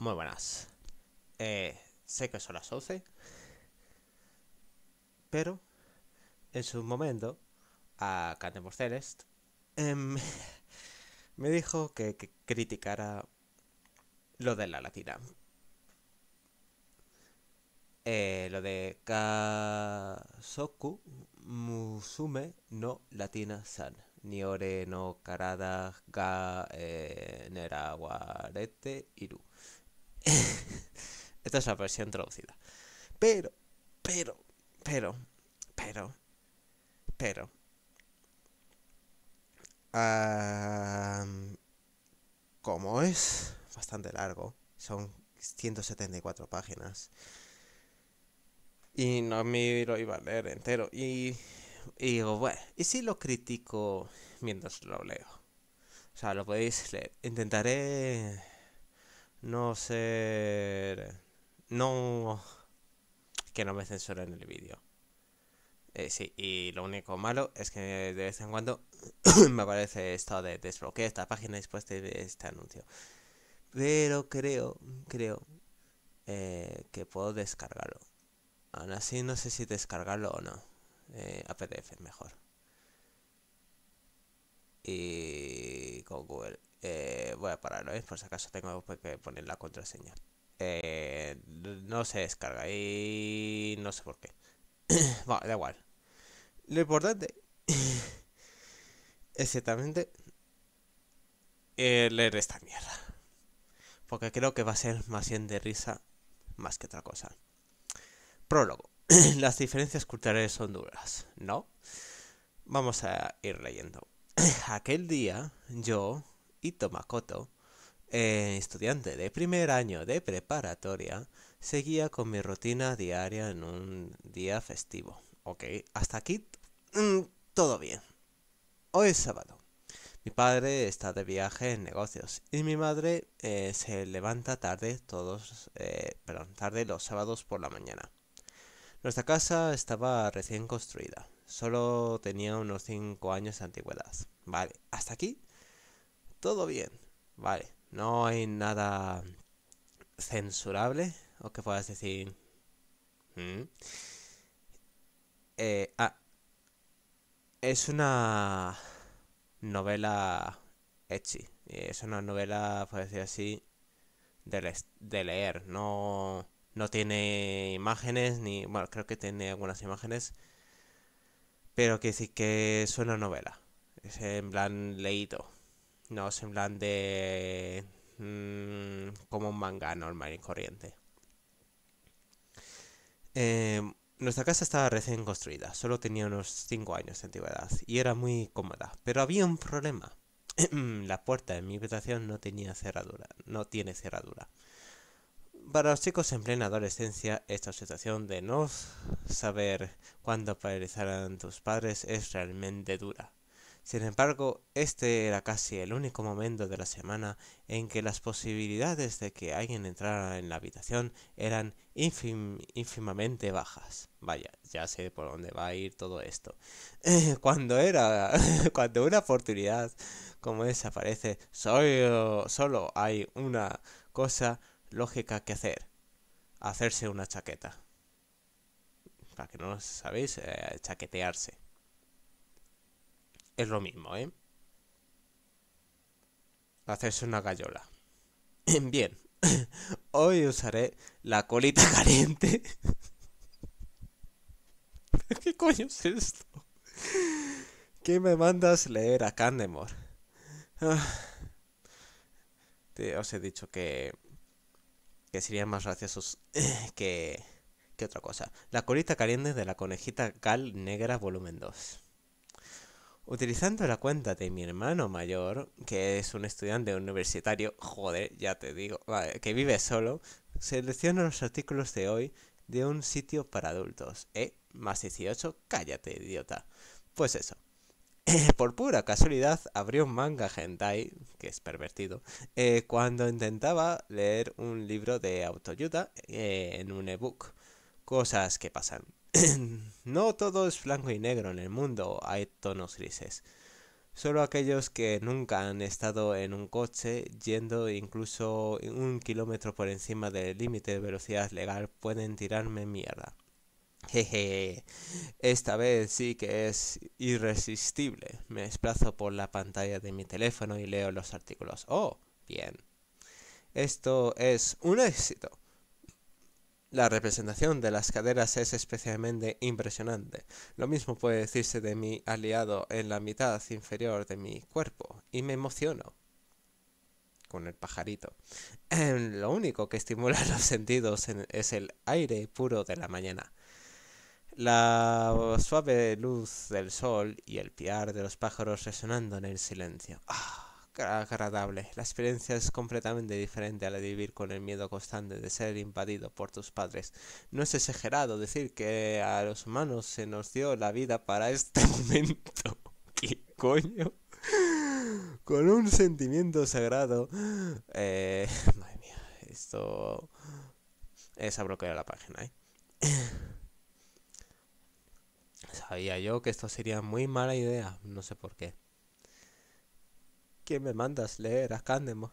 Muy buenas. Eh, sé que son las 11, pero en su momento a Candemos Celest em, me dijo que, criticara lo de la latina. Eh, lo de Kasoku Musume no Latina San. ore no Karada Ga eh, nerawarete Iru. Esta es la versión traducida. Pero, pero, pero, pero, pero. como es bastante largo, son 174 páginas. Y no me lo iba a leer entero. Y, y digo, bueno, ¿y si lo critico mientras lo leo? O sea, lo podéis leer. Intentaré no sé No... Que no me censuren el vídeo. Eh, sí, y lo único malo es que de vez en cuando me aparece esto de desbloquear esta página después de este anuncio. Pero creo, creo eh, que puedo descargarlo. Aún así no sé si descargarlo o no. Eh, a PDF mejor. Y con Google. Eh, voy a pararlo, ¿eh? por si acaso tengo que poner la contraseña. Eh, no se descarga y no sé por qué. bueno, da igual. Lo importante exactamente ciertamente eh, leer esta mierda. Porque creo que va a ser más bien de risa más que otra cosa. Prólogo. Las diferencias culturales son duras, ¿no? Vamos a ir leyendo. Aquel día yo y Makoto, eh, estudiante de primer año de preparatoria, seguía con mi rutina diaria en un día festivo. Ok, hasta aquí mm, todo bien. Hoy es sábado. Mi padre está de viaje en negocios y mi madre eh, se levanta tarde todos, eh, tarde los sábados por la mañana. Nuestra casa estaba recién construida, solo tenía unos 5 años de antigüedad. Vale, hasta aquí todo bien. Vale, no hay nada censurable o que puedas decir. Mm". Eh, ah, es una novela ecchi. Es una novela, por decir así, de, de leer. No, no tiene imágenes, ni. Bueno, creo que tiene algunas imágenes. Pero que sí que es una novela. Es en plan leído. No es de. Mm, como un manga normal y corriente. Em, nuestra casa estaba recién construida, solo tenía unos 5 años de antigüedad y era muy cómoda, pero había un problema. la puerta de mi habitación no tenía cerradura, no tiene cerradura. Para los chicos en plena adolescencia, esta situación de no saber cuándo aparecerán tus padres es realmente dura. Sin embargo, este era casi el único momento de la semana en que las posibilidades de que alguien entrara en la habitación eran ínfimamente bajas. Vaya, ya sé por dónde va a ir todo esto. cuando era, cuando una oportunidad como esa aparece, solo, hay una cosa lógica que hacer. Hacerse una chaqueta. Para que no lo sabéis, eh, chaquetearse es lo mismo, ¿eh? Hacerse una gallola. Bien, hoy usaré la colita caliente. ¿Qué coño es esto? ¿Qué me mandas leer a Candemore? Ah. Os he dicho que, que serían más graciosos que, que otra cosa. La colita caliente de la conejita gal negra volumen 2. Utilizando la cuenta de mi hermano mayor, que es un estudiante universitario, joder, ya te digo, que vive solo, selecciono los artículos de hoy de un sitio para adultos. ¿Eh? Más 18, cállate, idiota. Pues eso. Por pura casualidad abrió un manga hentai, que es pervertido, eh, cuando intentaba leer un libro de autoayuda eh, en un ebook. Cosas que pasan. no todo es blanco y negro en el mundo, hay tonos grises. Solo aquellos que nunca han estado en un coche yendo incluso un kilómetro por encima del límite de velocidad legal pueden tirarme mierda. Jeje, esta vez sí que es irresistible. Me desplazo por la pantalla de mi teléfono y leo los artículos. Oh, bien. Esto es un éxito. La representación de las caderas es especialmente impresionante. Lo mismo puede decirse de mi aliado en la mitad inferior de mi cuerpo, y me emociono con el pajarito. Em, lo único que estimula los sentidos es el aire puro de la mañana. La suave luz del sol y el piar de los pájaros resonando en el silencio. ¡Ah! agradable. La experiencia es completamente diferente a la de vivir con el miedo constante de ser invadido por tus padres. No es exagerado decir que a los humanos se nos dio la vida para este momento. ¿Qué coño? Con un sentimiento sagrado. Eh, esto es a la página. ¿eh? Sabía yo que esto sería muy mala idea, no sé por qué. ¿Quién me mandas leer a Candemore?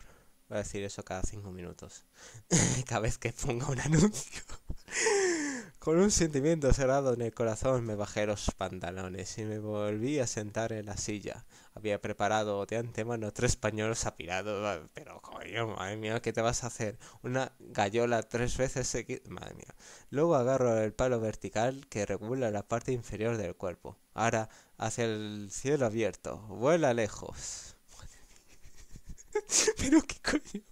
Voy a decir eso cada cinco minutos. cada vez que ponga un anuncio. Con un sentimiento cerrado en el corazón me bajé los pantalones y me volví a sentar en la silla. Había preparado de antemano tres pañuelos apilados, pero coño, madre mía, ¿qué te vas a hacer? Una gallola tres veces seguida, madre mía. Luego agarro el palo vertical que regula la parte inferior del cuerpo. Ahora, hacia el cielo abierto, vuela lejos. Pero qué coño.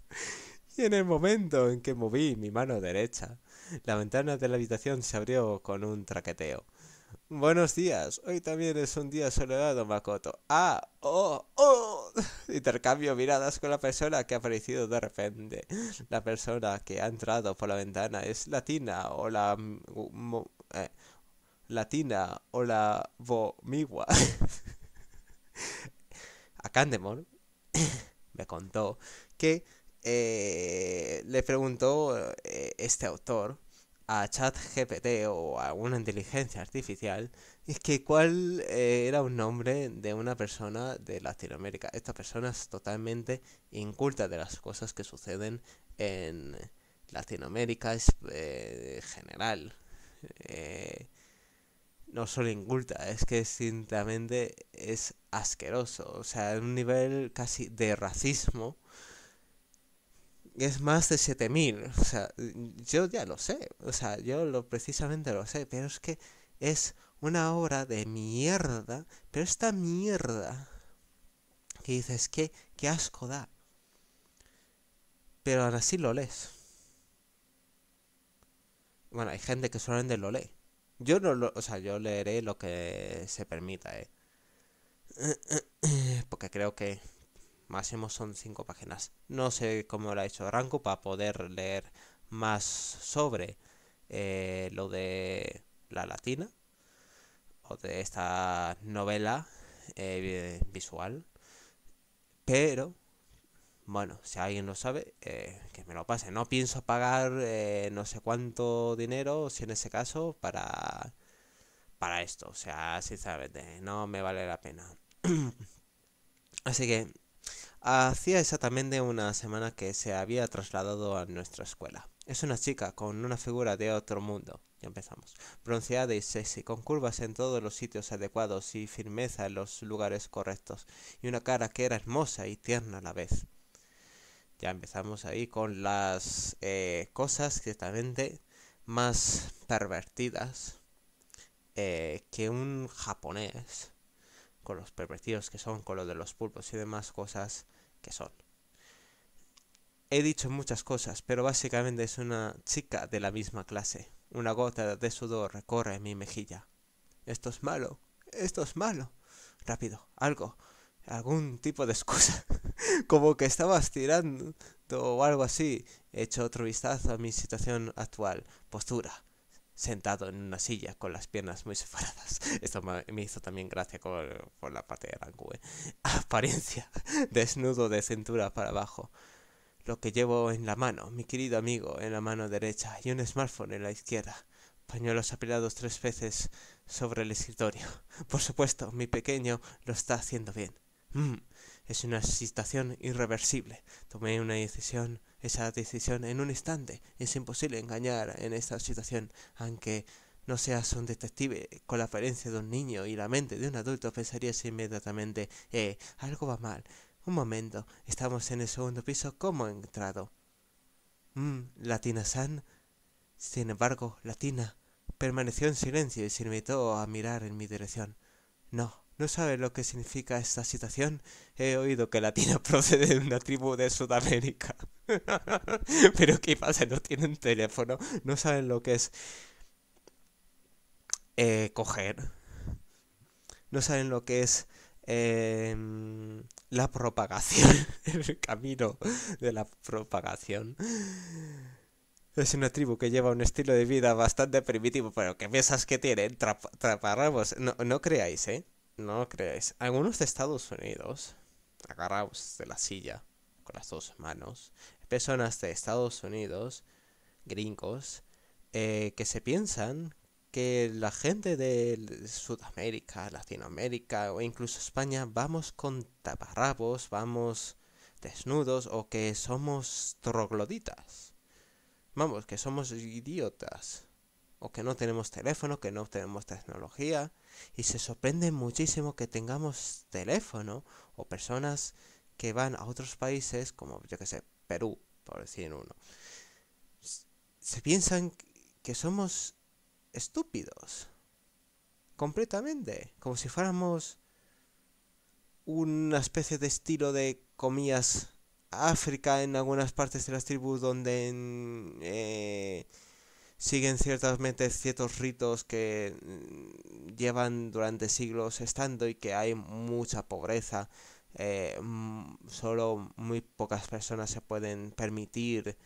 Y en el momento en que moví mi mano derecha, la ventana de la habitación se abrió con un traqueteo. Buenos días, hoy también es un día soleado, Makoto. Ah, oh, oh. Intercambio miradas con la persona que ha aparecido de repente. La persona que ha entrado por la ventana es latina o la... Eh, latina o la... Acá A Candemon me contó que eh, le preguntó eh, este autor a ChatGPT o a alguna inteligencia artificial es que cuál eh, era un nombre de una persona de Latinoamérica. Esta persona es totalmente inculta de las cosas que suceden en Latinoamérica en general no solo inculta, es que simplemente es asqueroso. O sea, un nivel casi de racismo es más de 7000. O sea, yo ya lo sé. O sea, yo lo precisamente lo sé. Pero es que es una obra de mierda. Pero esta mierda que dices, que qué asco da. Pero aún así lo lees. Bueno, hay gente que solamente lo lee. Yo no o sea, yo leeré lo que se permita, eh. Porque creo que máximo son cinco páginas. No sé cómo lo ha hecho Ranko para poder leer más sobre eh, lo de la latina o de esta novela eh, visual. Pero bueno, si alguien lo sabe, eh, que me lo pase. No pienso pagar eh, no sé cuánto dinero, si en ese caso, para, para esto. O sea, sinceramente, no me vale la pena. Así que hacía exactamente una semana que se había trasladado a nuestra escuela. Es una chica con una figura de otro mundo. Ya empezamos. Bronceada y sexy, con curvas en todos los sitios adecuados y firmeza en los lugares correctos, y una cara que era hermosa y tierna a la vez. Ya empezamos ahí con las eh, cosas ciertamente más pervertidas eh, que un japonés, con los pervertidos que son, con lo de los pulpos y demás cosas que son. He dicho muchas cosas, pero básicamente es una chica de la misma clase. Una gota de sudor recorre mi mejilla. Esto es malo, esto es malo. Rápido, algo, algún tipo de excusa, como que estabas tirando o algo así. He hecho otro vistazo a mi situación actual, postura, sentado en una silla con las piernas muy separadas. Esto me hizo también gracia Por la parte de Rancue. ¿eh? Apariencia, desnudo de cintura para abajo. Lo que llevo en la mano, mi querido amigo, en la mano derecha y un smartphone en la izquierda pañuelos apilados tres veces sobre el escritorio. Por supuesto, mi pequeño lo está haciendo bien. Mm, es una situación irreversible. Tomé una decisión, esa decisión en un instante. Es imposible engañar en esta situación, aunque no seas un detective con la apariencia de un niño y la mente de un adulto, pensarías inmediatamente, eh, algo va mal. Un momento, estamos en el segundo piso, ¿cómo he entrado? Mm, Latina-san. Sin embargo, Latina permaneció en silencio y se invitó a mirar en mi dirección. No, no saben lo que significa esta situación. He oído que Latina procede de una tribu de Sudamérica. Pero qué pasa, no tienen teléfono, no saben lo que es eh, coger, no saben lo que es em, la propagación, el camino de la propagación. Es una tribu que lleva un estilo de vida bastante primitivo, pero qué piensas que tienen? traparramos No, no creáis, ¿eh? No Algunos de Estados Unidos, agarraos de la silla con las dos manos, personas de Estados Unidos, gringos, eh, que se piensan que la gente de Sudamérica, Latinoamérica o incluso España vamos con taparrabos, vamos desnudos o que somos trogloditas. Vamos, que somos idiotas. O que no tenemos teléfono, que no tenemos tecnología y se sorprende muchísimo que tengamos teléfono o personas que van a otros países, como yo que sé, Perú, por decir uno. Se piensan que somos estúpidos. Completamente. Como si fuéramos una especie de estilo de comillas África en algunas partes de las tribus donde eh, siguen ciertamente ciertos ritos que mm, llevan durante siglos estando y que hay mucha pobreza. Eh, solo muy pocas personas se pueden permitir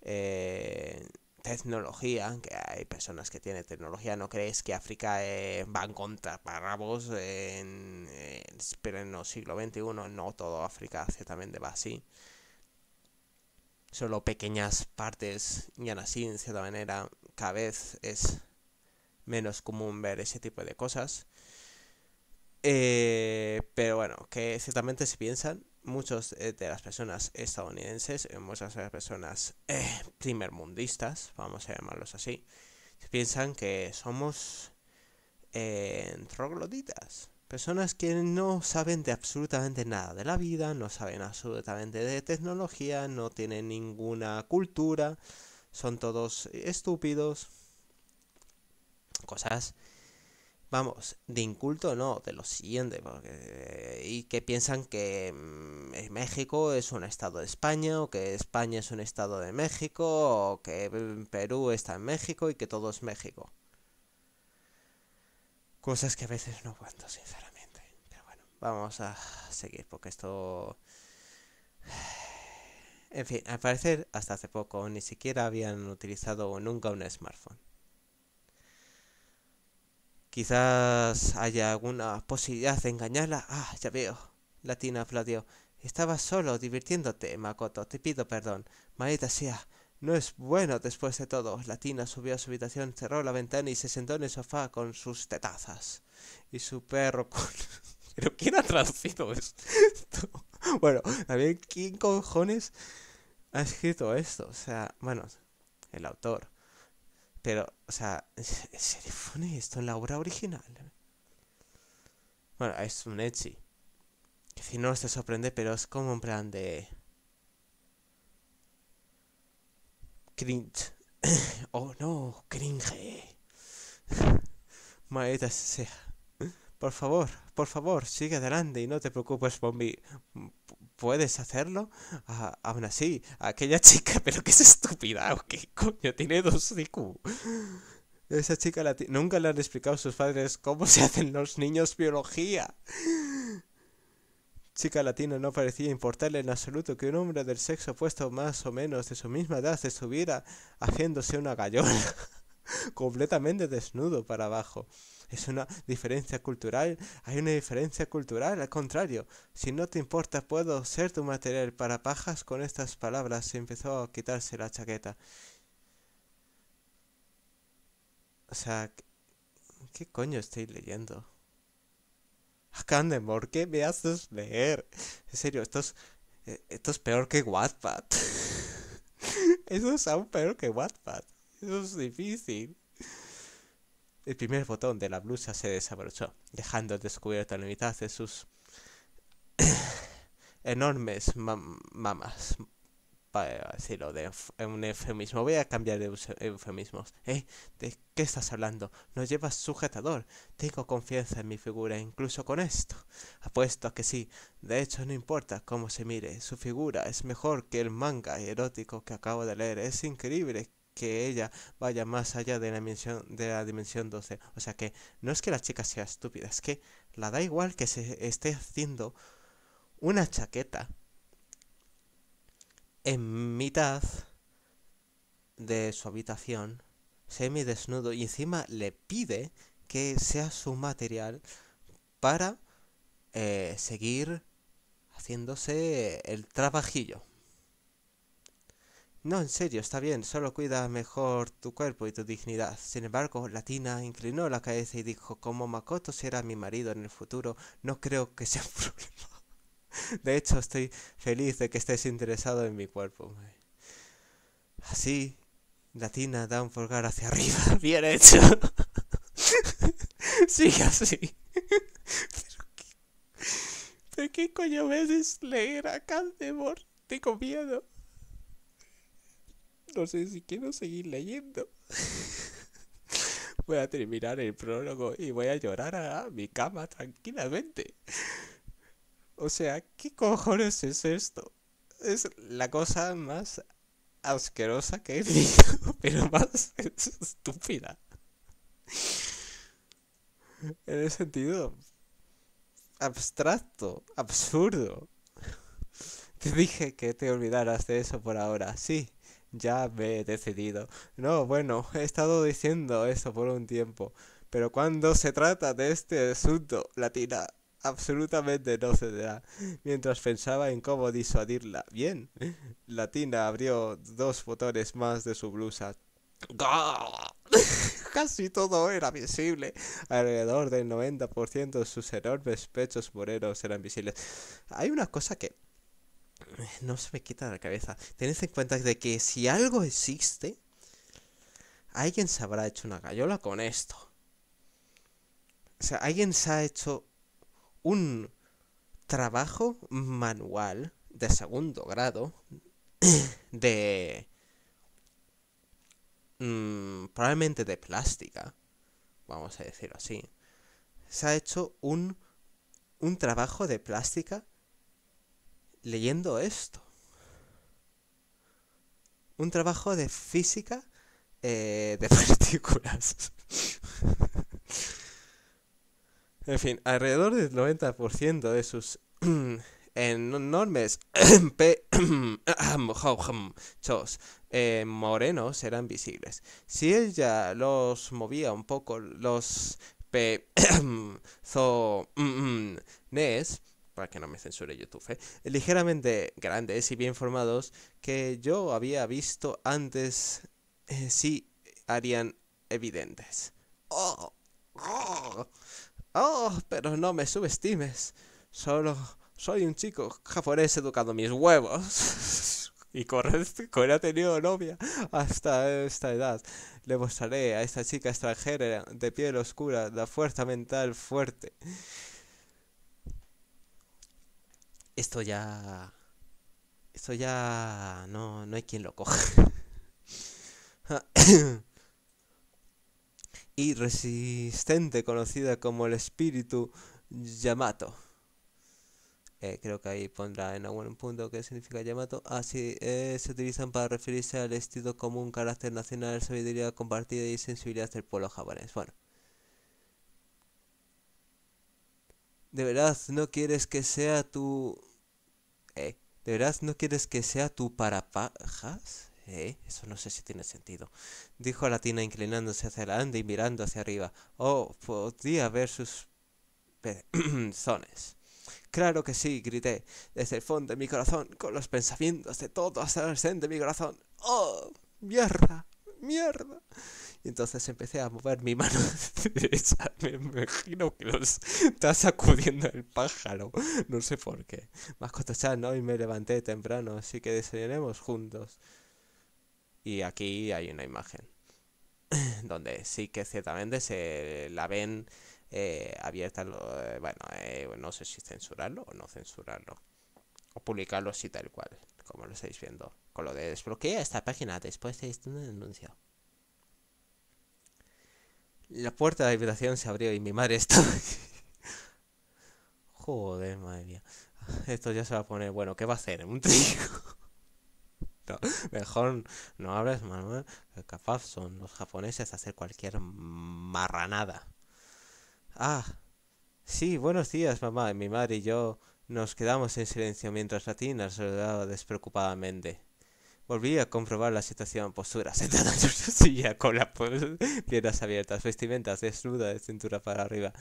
eh, tecnología, que hay personas que tienen tecnología, no crees que África eh, va en contra para en, en, pero en el siglo XXI, no todo África ciertamente va así. Solo pequeñas partes y así, en cierta manera, cada vez es menos común ver ese tipo de cosas. Eh, pero bueno, que ciertamente se piensan muchas eh, de las personas estadounidenses, eh, muchas de las personas eh, primermundistas, vamos a llamarlos así, se piensan que somos eh, trogloditas. Personas que no saben de absolutamente nada de la vida, no saben absolutamente de tecnología, no tienen ninguna cultura, son todos estúpidos, cosas, vamos, de inculto no, de lo siguiente, porque, eh, y que piensan que mm, eh, México es un estado de España, o que España es un estado de México, o que mm, Perú está en México y que todo es México. Cosas que a veces no aguanto, sinceramente. Pero bueno, vamos a seguir, porque esto en fin, al parecer, hasta hace poco ni siquiera habían utilizado nunca un smartphone. Quizás haya alguna posibilidad de engañarla. Ah, ya veo. Latina aplaudió. Estaba solo divirtiéndote, Makoto. Te pido perdón. Maldita sea. No es bueno después de todo. Latina subió a su habitación, cerró la ventana y se sentó en el sofá con sus tetazas. Y su perro con... ¿Pero quién ha traducido esto? bueno, ver, quién cojones ha escrito esto? O sea, bueno, el autor. Pero, o sea, ¿se le esto en la obra original? Bueno, es un Etsy. Si no se sorprende, pero es como un plan de. Cringe. oh no, cringe. Maeta sea. Por favor, por favor, sigue adelante y no te preocupes por mi puedes hacerlo. Ah, aún así, aquella chica, pero que es estúpida, o qué coño, tiene dos IQ. Esa chica latina... nunca le han explicado a sus padres cómo se hacen los niños biología. Chica latina no parecía importarle en absoluto que un hombre del sexo opuesto más o menos de su misma edad subiera haciéndose una gallona completamente desnudo para abajo es una diferencia cultural, hay una diferencia cultural, al contrario, si no te importa puedo ser tu material para pajas, con estas palabras se empezó a quitarse la chaqueta. O sea, ¿qué coño estoy leyendo? por ah, ¿qué me haces leer? En serio, esto es, e, esto es peor que Wattpad. Eso es aún peor que Wattpad. Eso es difícil. El primer botón de la blusa se desabrochó, dejando descubierta la mitad de sus enormes mamas. Para decirlo de eh, un eufemismo, voy a cambiar de eufemismos. ¿Eh? ¿De qué estás hablando? No llevas sujetador. Tengo confianza en mi figura, incluso con esto. Apuesto a que sí. De hecho, no importa cómo se mire, su figura es mejor que el manga erótico que acabo de leer. Es increíble que ella vaya más allá de la dimensión, de la dimensión 12. O sea que no es que la chica sea estúpida, es que la da igual que se esté haciendo una chaqueta en mitad de su habitación, semidesnudo, y encima le pide que sea su material para eh, seguir haciéndose el trabajillo. No, en serio, está bien, solo cuida mejor tu cuerpo y tu dignidad. Sin embargo, Latina inclinó la cabeza y dijo, como Makoto será mi marido en el futuro, no creo que sea un problema. De hecho, estoy feliz de que estés interesado en mi cuerpo. Así, Latina da un folgar hacia arriba. Bien hecho. Sigue así. ¿Pero qué, coño ves leer a Tengo miedo no sé si quiero seguir leyendo. voy a terminar el prólogo y voy a llorar a mi cama tranquilamente. O sea, ¿qué cojones es esto? Es la cosa más asquerosa que he leído pero más estúpida. En el sentido abstracto, absurdo. Te dije que te olvidaras de eso por ahora, sí ya me he decidido. No, bueno, he estado diciendo eso por un tiempo, pero cuando se trata de este asunto, Latina absolutamente no se da, mientras pensaba en cómo disuadirla. Bien, Latina abrió dos botones más de su blusa. Casi todo era visible. Alrededor del 90% de sus enormes pechos morenos eran visibles. Hay una cosa que no se me quita la cabeza. Tened en cuenta de que si algo existe, alguien se habrá hecho una gallola con esto. O sea, alguien se ha hecho un trabajo manual de segundo grado de... Mm, probablemente de plástica, vamos a decirlo así. Se ha hecho un, un trabajo de plástica leyendo esto. Un trabajo de física eh, de partículas. en fin, alrededor del 90% de sus enormes eh, morenos eran visibles. Si ella los movía un poco, los pezones mm, mm, para que no me censure YouTube, ¿eh? ligeramente grandes ¿eh? y bien formados que yo había visto antes eh, sí harían evidentes. Oh, oh, oh, pero no me subestimes. Solo soy un chico japonés educado mis huevos. y Corea ha tenido novia hasta esta edad. Le mostraré a esta chica extranjera de piel oscura la fuerza mental fuerte esto ya... Esto ya... No, hay quien lo coja. y resistente, conocida como el espíritu Yamato. Eh, creo que ahí pondrá en algún punto qué significa Yamato. Así ah, eh, se utilizan para referirse al estilo común, carácter nacional, sabiduría compartida y sensibilidad del pueblo japonés. Bueno. ¿De verdad no quieres que sea tu... ¿Eh? ¿De verdad no quieres que sea tu parapajas? ¿Eh? Eso no sé si tiene sentido. Dijo la tina inclinándose hacia adelante y mirando hacia arriba. Oh, podía ver sus... ...zones. Claro que sí, grité, desde el fondo de mi corazón, con los pensamientos de todo hasta el de mi corazón. ¡Oh! ¡Mierda! ¡Mierda! Entonces empecé a mover mi mano derecha. Me imagino que los está sacudiendo el pájaro. No sé por qué. Más cosas, ¿no? Y me levanté temprano, así que desayunemos juntos. Y aquí hay una imagen. Donde sí que ciertamente se la ven eh, abierta. Eh, bueno, eh, no sé si censurarlo o no censurarlo. O publicarlo así tal cual, como lo estáis viendo. Con lo de desbloquear esta página después de este anuncio. La puerta de la habitación se abrió y mi madre estaba... Joder, madre mía. Esto ya se va a poner... Bueno, ¿qué va a hacer? ¿Un trigo? mejor no hables, mamá. Capaz son los japoneses a hacer cualquier marranada. Ah, sí, buenos días, mamá. Mi madre y yo nos quedamos en silencio mientras la tina saludaba despreocupadamente. Volví a comprobar la situación, postura sentada en su silla con las piernas abiertas, vestimentas desnuda de cintura para arriba.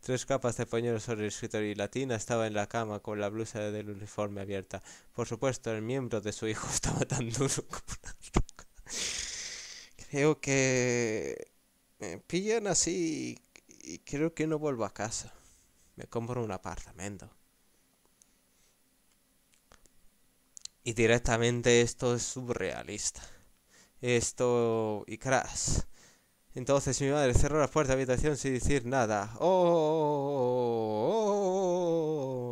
Tres capas de pañuelo sobre el escritorio y Latina estaba en la cama con la blusa del uniforme abierta. Por supuesto, el miembro de su hijo estaba tan duro como una roca. Creo que... me pillan así y creo que no vuelvo a casa. Me compro un apartamento. Y directamente esto es surrealista. Esto y crash. Entonces mi madre cerró la puerta de habitación sin decir nada. ¡Oh! oh, oh,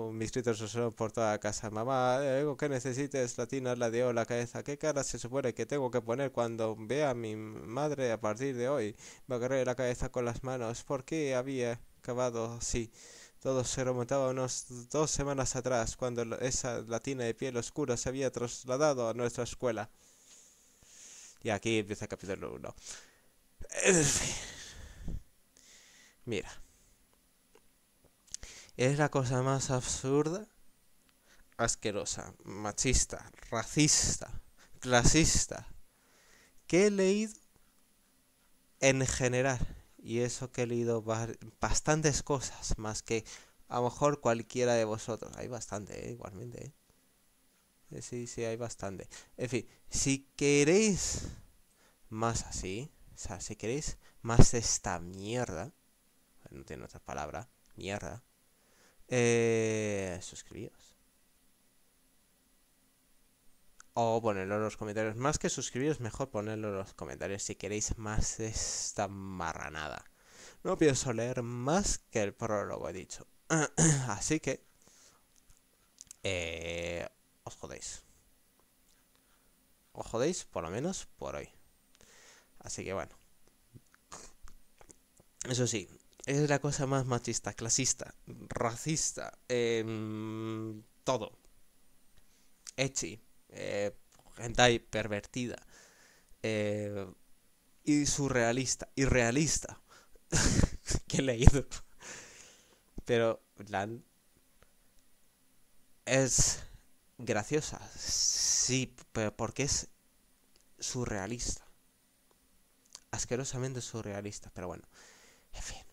oh, oh Mis gritos resonaron por toda la casa. Mamá, algo que necesites, Latina la dio la cabeza. ¿Qué cara se supone que tengo que poner cuando vea a mi madre a partir de hoy? Me agarré la cabeza con las manos. ¿Por qué había acabado así? Todo se remontaba unas dos semanas atrás, cuando esa latina de piel oscura se había trasladado a nuestra escuela. Y aquí empieza el capítulo 1. Mira. Es la cosa más absurda, asquerosa, machista, racista, clasista que he leído en general y eso que he leído bastantes cosas, más que a lo mejor cualquiera de vosotros. Hay bastante, ¿eh? igualmente. ¿eh? Eh, sí, sí, hay bastante. En fin, si queréis más así, o sea, si queréis más esta mierda, no tiene otra palabra, mierda, eh, suscribíos o ponerlo en los comentarios. Más que suscribiros, mejor ponerlo en los comentarios si queréis más de esta marranada. No pienso leer más que el prólogo he dicho. Así que... Eh, os jodéis. Os jodéis por lo menos por hoy. Así que bueno. Eso sí, es la cosa más machista, clasista, racista, eh, todo. Echi gente eh, ahí pervertida eh, y surrealista, irrealista que he leído. Pero es graciosa, sí, pero porque es surrealista. Asquerosamente surrealista, pero bueno, en fin.